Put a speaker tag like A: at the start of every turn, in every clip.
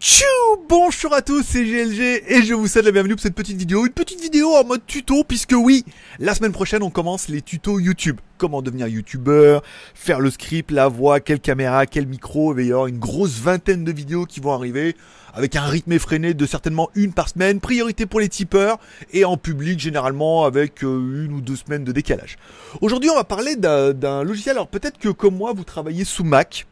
A: Tchou Bonjour à tous, c'est GLG et je vous souhaite la bienvenue pour cette petite vidéo. Une petite vidéo en mode tuto puisque oui, la semaine prochaine on commence les tutos YouTube. Comment devenir youtubeur, faire le script, la voix, quelle caméra, quel micro. Il va une grosse vingtaine de vidéos qui vont arriver avec un rythme effréné de certainement une par semaine. Priorité pour les tipeurs et en public généralement avec euh, une ou deux semaines de décalage. Aujourd'hui on va parler d'un logiciel. Alors peut-être que comme moi vous travaillez sous Mac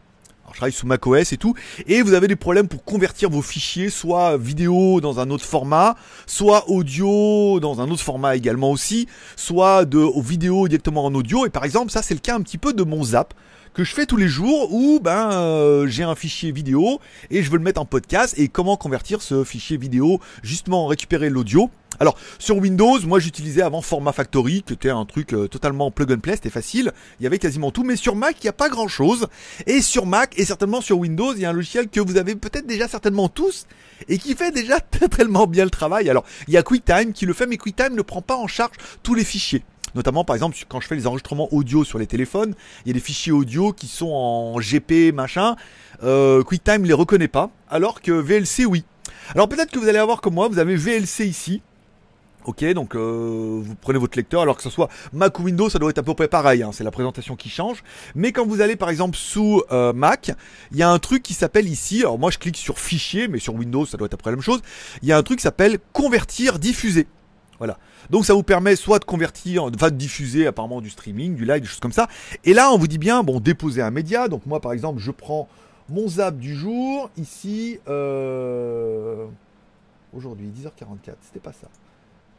A: je travaille sous macOS et tout, et vous avez des problèmes pour convertir vos fichiers, soit vidéo dans un autre format, soit audio dans un autre format également aussi, soit de vidéo directement en audio. Et par exemple, ça c'est le cas un petit peu de mon Zap que je fais tous les jours où ben euh, j'ai un fichier vidéo et je veux le mettre en podcast et comment convertir ce fichier vidéo justement récupérer l'audio alors sur Windows, moi j'utilisais avant Format Factory, qui était un truc euh, totalement plug and play, c'était facile, il y avait quasiment tout, mais sur Mac, il n'y a pas grand-chose. Et sur Mac, et certainement sur Windows, il y a un logiciel que vous avez peut-être déjà certainement tous, et qui fait déjà tellement bien le travail. Alors il y a QuickTime qui le fait, mais QuickTime ne prend pas en charge tous les fichiers notamment par exemple quand je fais les enregistrements audio sur les téléphones, il y a des fichiers audio qui sont en GP machin, euh, QuickTime les reconnaît pas, alors que VLC oui. Alors peut-être que vous allez avoir comme moi, vous avez VLC ici, Ok, donc euh, vous prenez votre lecteur, alors que ce soit Mac ou Windows, ça doit être à peu près pareil, hein, c'est la présentation qui change. Mais quand vous allez par exemple sous euh, Mac, il y a un truc qui s'appelle ici, alors moi je clique sur fichier, mais sur Windows ça doit être à peu près la même chose, il y a un truc qui s'appelle convertir, diffuser. Voilà. Donc ça vous permet soit de convertir, enfin de diffuser apparemment du streaming, du live, des choses comme ça. Et là on vous dit bien, bon, déposer un média, donc moi par exemple je prends mon zap du jour, ici, euh, aujourd'hui 10h44, c'était pas ça.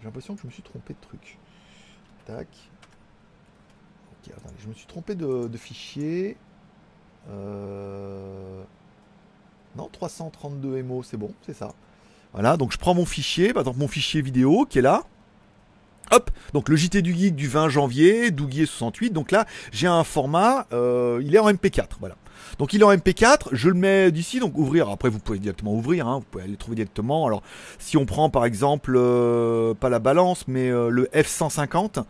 A: J'ai l'impression que je me suis trompé de truc. Tac. Ok, attendez, je me suis trompé de, de fichier. Euh, non, 332 MO, c'est bon, c'est ça. Voilà, donc je prends mon fichier, par exemple mon fichier vidéo qui est là. Hop, donc le JT du Geek du 20 janvier, Douguier68. Donc là, j'ai un format, euh, il est en MP4, voilà. Donc il est en MP4, je le mets d'ici, donc ouvrir. Après vous pouvez directement ouvrir, hein. vous pouvez aller trouver directement. Alors si on prend par exemple, euh, pas la balance, mais euh, le F150,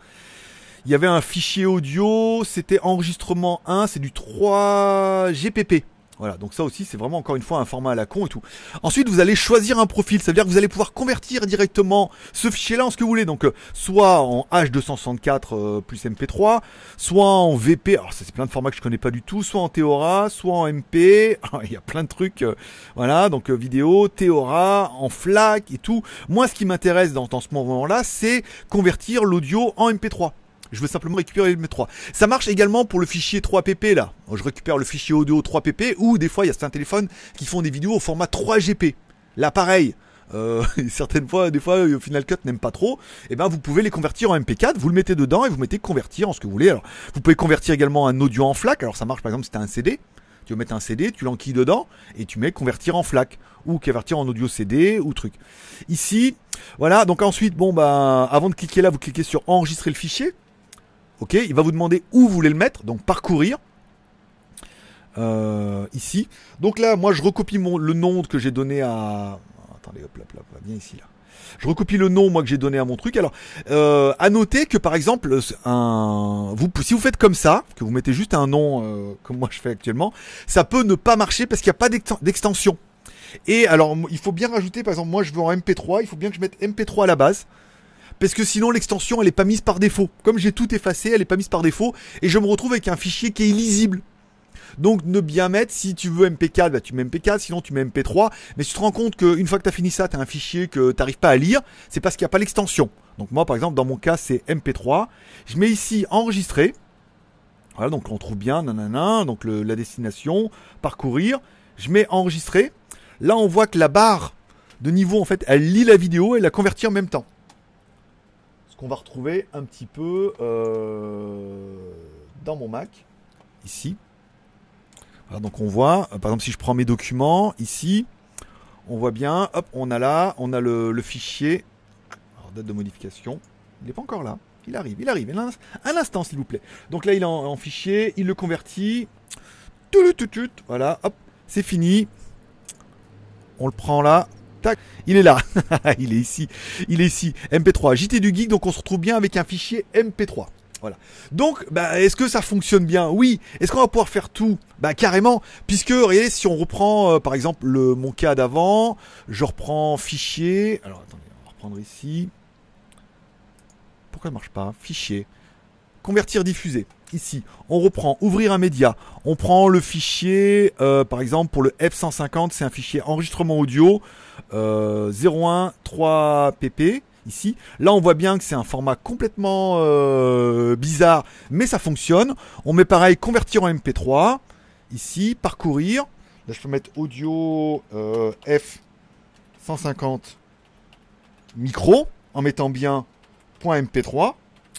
A: il y avait un fichier audio, c'était enregistrement 1, c'est du 3 GPP. Voilà, donc ça aussi c'est vraiment encore une fois un format à la con et tout. Ensuite vous allez choisir un profil, ça veut dire que vous allez pouvoir convertir directement ce fichier là en ce que vous voulez, donc euh, soit en H264 euh, plus MP3, soit en VP, alors ça c'est plein de formats que je connais pas du tout, soit en Théora, soit en MP, il y a plein de trucs, euh, voilà, donc vidéo, Théora, en FLAC et tout. Moi ce qui m'intéresse dans, dans ce moment là c'est convertir l'audio en MP3. Je veux simplement récupérer mes 3. Ça marche également pour le fichier 3PP là. Je récupère le fichier audio 3PP ou des fois il y a certains téléphones qui font des vidéos au format 3GP. Là pareil. Euh, certaines fois, des fois, euh, Final Cut n'aime pas trop, et eh ben vous pouvez les convertir en MP4, vous le mettez dedans et vous mettez convertir en ce que vous voulez. Alors, vous pouvez convertir également un audio en FLAC, alors ça marche par exemple si as un CD, tu veux mettre un CD, tu l'enquilles dedans et tu mets convertir en FLAC ou convertir en audio CD ou truc. Ici, voilà, donc ensuite, bon bah avant de cliquer là, vous cliquez sur enregistrer le fichier. Ok, il va vous demander où vous voulez le mettre, donc parcourir. Euh, ici. Donc là, moi, je recopie mon, le nom que j'ai donné à. Attendez, hop, hop, hop, viens ici là. Je recopie le nom moi que j'ai donné à mon truc. Alors, euh, à noter que par exemple, un, vous, si vous faites comme ça, que vous mettez juste un nom euh, comme moi je fais actuellement, ça peut ne pas marcher parce qu'il n'y a pas d'extension. Et alors, il faut bien rajouter, par exemple, moi je veux en MP3, il faut bien que je mette MP3 à la base parce que sinon l'extension elle est pas mise par défaut. Comme j'ai tout effacé, elle est pas mise par défaut et je me retrouve avec un fichier qui est illisible. Donc ne bien mettre, si tu veux MP4, bah, tu mets MP4, sinon tu mets MP3, mais si tu te rends compte qu'une fois que tu as fini ça, tu as un fichier que tu n'arrives pas à lire, c'est parce qu'il n'y a pas l'extension. Donc moi par exemple dans mon cas c'est MP3, je mets ici enregistrer, voilà donc on trouve bien, nanana, donc la destination, parcourir, je mets enregistrer, là on voit que la barre de niveau en fait elle lit la vidéo et la convertit en même temps qu'on va retrouver un petit peu euh, dans mon Mac, ici. donc on voit, euh, par exemple si je prends mes documents, ici, on voit bien, hop, on a là, on a le, fichier, Alors, date de modification, il n'est pas encore là, il arrive, il arrive, à l'instant s'il vous plaît. Donc là il est en, fichier, il le convertit, tout, tout, tout, voilà, hop, c'est fini, on le prend là, il est là. il est ici. Il est ici. MP3. JT du Geek, donc on se retrouve bien avec un fichier MP3. Voilà. Donc, bah, est-ce que ça fonctionne bien Oui. Est-ce qu'on va pouvoir faire tout Bah carrément, puisque regardez, si on reprend euh, par exemple le, mon cas d'avant, je reprends fichier. Alors attendez, on va reprendre ici. Pourquoi ça marche pas Fichier. Convertir diffuser ici, on reprend ouvrir un média, on prend le fichier, euh, par exemple pour le F150, c'est un fichier enregistrement audio 013 euh, pp ici. Là, on voit bien que c'est un format complètement euh, bizarre, mais ça fonctionne. On met pareil convertir en MP3 ici, parcourir. Là, je peux mettre audio F150 micro en mettant bien .mp3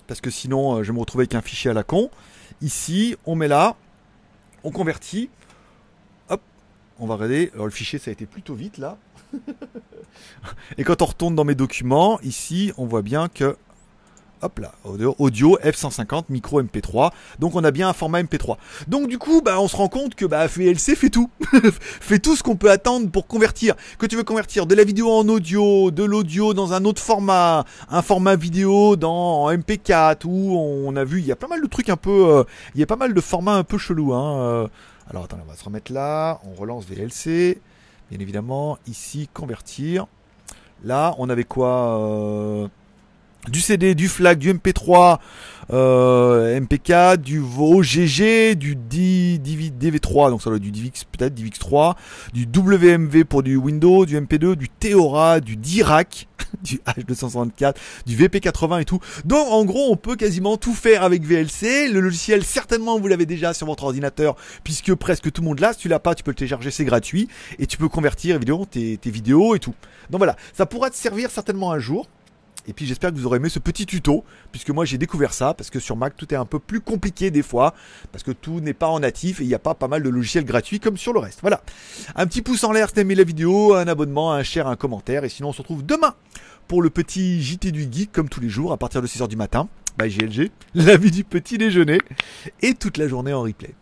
A: parce que sinon euh, je vais me retrouver avec un fichier à la con. Ici, on met là, on convertit. Hop, on va regarder. Alors le fichier, ça a été plutôt vite là. Et quand on retourne dans mes documents, ici, on voit bien que Hop là, audio F150 micro MP3. Donc on a bien un format MP3. Donc du coup, bah, on se rend compte que bah, VLC e fait tout. fait tout ce qu'on peut attendre pour convertir. Que tu veux convertir de la vidéo en audio, de l'audio dans un autre format, un format vidéo dans en MP4 où on a vu, il y a pas mal de trucs un peu... Euh, il y a pas mal de formats un peu chelous. Hein, euh. Alors attends, on va se remettre là. On relance VLC. Bien évidemment, ici, convertir. Là, on avait quoi euh, du CD, du FLAC, du MP3, euh, MP4, du OGG, du DV, 3 donc ça doit être du DVX peut-être, DVX3, du WMV pour du Windows, du MP2, du Theora, du Dirac, du H264, du VP80 et tout. Donc en gros, on peut quasiment tout faire avec VLC. Le logiciel, certainement, vous l'avez déjà sur votre ordinateur, puisque presque tout le monde l'a. Si tu l'as pas, tu peux le télécharger, c'est gratuit, et tu peux convertir évidemment tes, tes vidéos et tout. Donc voilà, ça pourra te servir certainement un jour. Et puis j'espère que vous aurez aimé ce petit tuto, puisque moi j'ai découvert ça, parce que sur Mac tout est un peu plus compliqué des fois, parce que tout n'est pas en natif et il n'y a pas pas mal de logiciels gratuits comme sur le reste. Voilà. Un petit pouce en l'air si aimé la vidéo, un abonnement, un share, un commentaire, et sinon on se retrouve demain pour le petit JT du Geek, comme tous les jours, à partir de 6h du matin, Bye GLG, la vie du petit déjeuner, et toute la journée en replay.